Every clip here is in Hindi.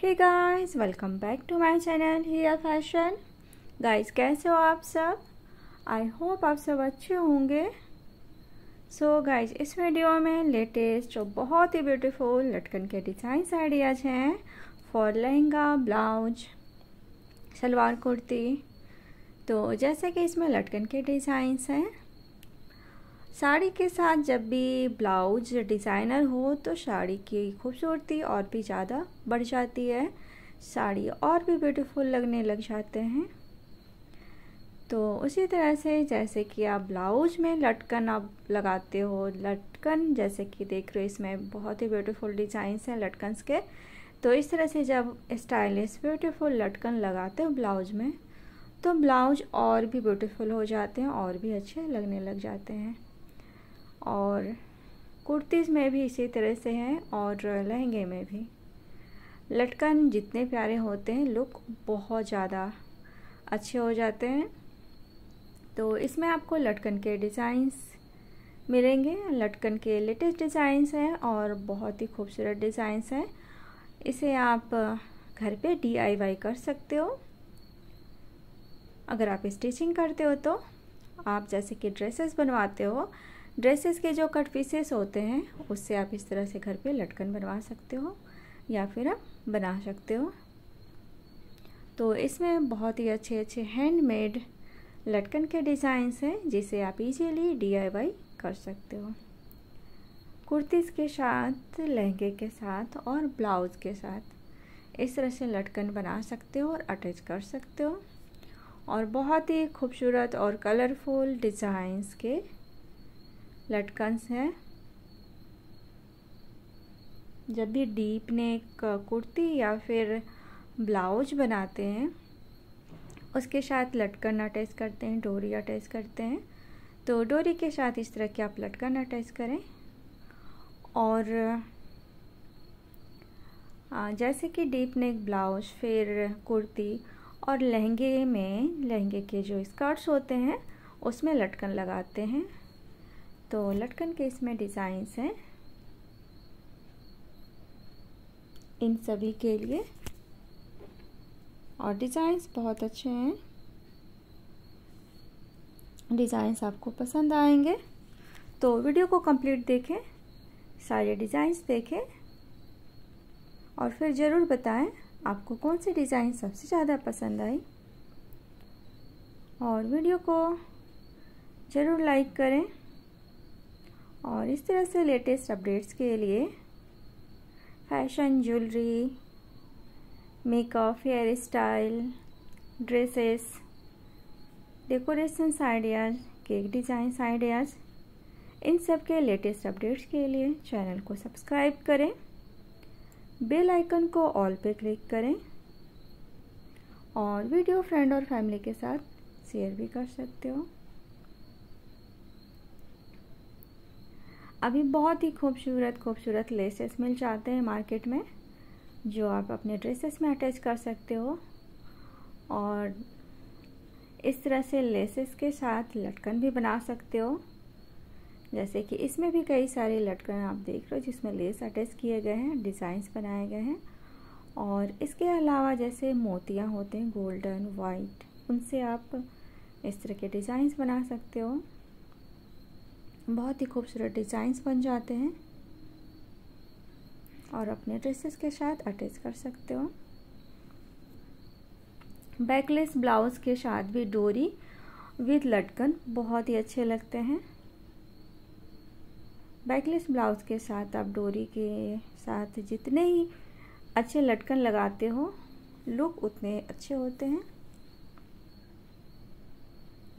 hey guys welcome back to my channel Heera fashion guys कैसे हो आप सब आई होप आप सब अच्छे होंगे सो so, गाइस इस वीडियो में लेटेस्ट और बहुत ही ब्यूटीफुल लटकन के डिज़ाइंस आइडियाज हैं फॉर लहंगा ब्लाउज सलवार कुर्ती तो जैसे कि इसमें लटकन के डिज़ाइंस हैं साड़ी के साथ जब भी ब्लाउज डिज़ाइनर हो तो साड़ी की खूबसूरती और भी ज़्यादा बढ़ जाती है साड़ी और भी ब्यूटीफुल लगने लग जाते हैं तो उसी तरह से जैसे कि आप ब्लाउज में लटकन आप लगाते हो लटकन जैसे कि देख रहे हो इसमें बहुत ही ब्यूटीफुल डिज़ाइंस हैं लटकन के तो इस तरह से जब स्टाइलिश ब्यूटीफुल लटकन लगाते हो ब्लाउज में तो ब्लाउज और भी ब्यूटीफुल हो जाते हैं और भी अच्छे लगने लग जाते हैं और कुर्तीज़ में भी इसी तरह से हैं और लहंगे में भी लटकन जितने प्यारे होते हैं लुक बहुत ज़्यादा अच्छे हो जाते हैं तो इसमें आपको लटकन के डिज़ाइंस मिलेंगे लटकन के लेटेस्ट डिज़ाइंस हैं और बहुत ही खूबसूरत डिज़ाइंस हैं इसे आप घर पे डीआईवाई कर सकते हो अगर आप स्टिचिंग करते हो तो आप जैसे कि ड्रेसेस बनवाते हो ड्रेसेस के जो कट पीसेस होते हैं उससे आप इस तरह से घर पे लटकन बनवा सकते हो या फिर आप बना सकते हो तो इसमें बहुत ही अच्छे अच्छे हैंडमेड लटकन के डिज़ाइंस हैं जिसे आप इजीली डीआईवाई कर सकते हो कुर्तीज़ के साथ लहंगे के साथ और ब्लाउज़ के साथ इस तरह से लटकन बना सकते हो और अटैच कर सकते हो और बहुत ही खूबसूरत और कलरफुल डिज़ाइंस के लटकन्स हैं जब भी डीप नेक कुर्ती या फिर ब्लाउज बनाते हैं उसके साथ लटकन अटैच करते हैं डोरी अटैच करते हैं तो डोरी के साथ इस तरह की आप लटकन अटैच करें और जैसे कि डीप नेक ब्लाउज फिर कुर्ती और लहंगे में लहंगे के जो स्कर्ट्स होते हैं उसमें लटकन लगाते हैं तो लटकन के इसमें डिज़ाइंस हैं इन सभी के लिए और डिज़ाइंस बहुत अच्छे हैं डिज़ाइंस आपको पसंद आएंगे तो वीडियो को कंप्लीट देखें सारे डिज़ाइंस देखें और फिर ज़रूर बताएं आपको कौन से डिज़ाइन सबसे ज़्यादा पसंद आई और वीडियो को ज़रूर लाइक करें और इस तरह से लेटेस्ट अपडेट्स के लिए fashion jewellery makeup hair style dresses decorations ideas cake designs ideas इन सब के लेटेस्ट अपडेट्स के लिए चैनल को सब्सक्राइब करें बेल आइकन को ऑल पे क्लिक करें और वीडियो फ्रेंड और फैमिली के साथ शेयर भी कर सकते हो अभी बहुत ही खूबसूरत खूबसूरत लेसेस मिल जाते हैं मार्केट में जो आप अपने ड्रेसेस में अटैच कर सकते हो और इस तरह से लेसेस के साथ लटकन भी बना सकते हो जैसे कि इसमें भी कई सारे लटकन आप देख रहे हो जिसमें लेस अटैच किए गए हैं डिज़ाइंस बनाए गए हैं और इसके अलावा जैसे मोतियाँ होते हैं गोल्डन वाइट उनसे आप इस तरह के डिज़ाइंस बना सकते हो बहुत ही खूबसूरत डिज़ाइंस बन जाते हैं और अपने ड्रेसेस के साथ अटैच कर सकते हो बैकलेस ब्लाउज़ के साथ भी डोरी विद लटकन बहुत ही अच्छे लगते हैं बैकलेस ब्लाउज़ के साथ आप डोरी के साथ जितने ही अच्छे लटकन लगाते हो लुक उतने अच्छे होते हैं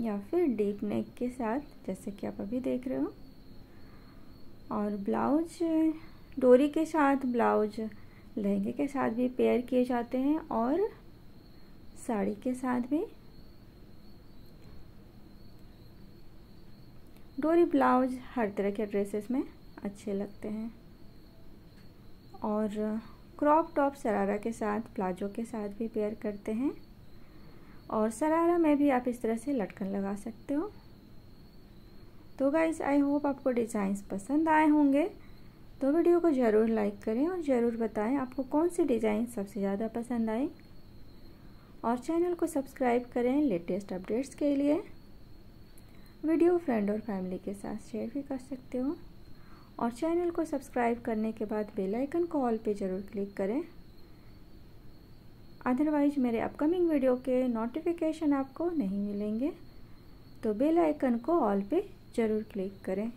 या फिर डीप नेक के साथ जैसे कि आप अभी देख रहे हो और ब्लाउज डोरी के साथ ब्लाउज लहंगे के साथ भी पेयर किए जाते हैं और साड़ी के साथ भी डोरी ब्लाउज हर तरह के ड्रेसेस में अच्छे लगते हैं और क्रॉप टॉप शरारा के साथ प्लाजो के साथ भी पेयर करते हैं और सरारा में भी आप इस तरह से लटकन लगा सकते हो तो गाइज आई होप आपको डिज़ाइंस पसंद आए होंगे तो वीडियो को ज़रूर लाइक करें और ज़रूर बताएं आपको कौन सी डिज़ाइन सबसे ज़्यादा पसंद आए और चैनल को सब्सक्राइब करें लेटेस्ट अपडेट्स के लिए वीडियो फ्रेंड और फैमिली के साथ शेयर भी कर सकते हो और चैनल को सब्सक्राइब करने के बाद बेल आइकन को ऑल पे ज़रूर क्लिक करें अदरवाइज मेरे अपकमिंग वीडियो के नोटिफिकेशन आपको नहीं मिलेंगे तो बेल आइकन को ऑल पे ज़रूर क्लिक करें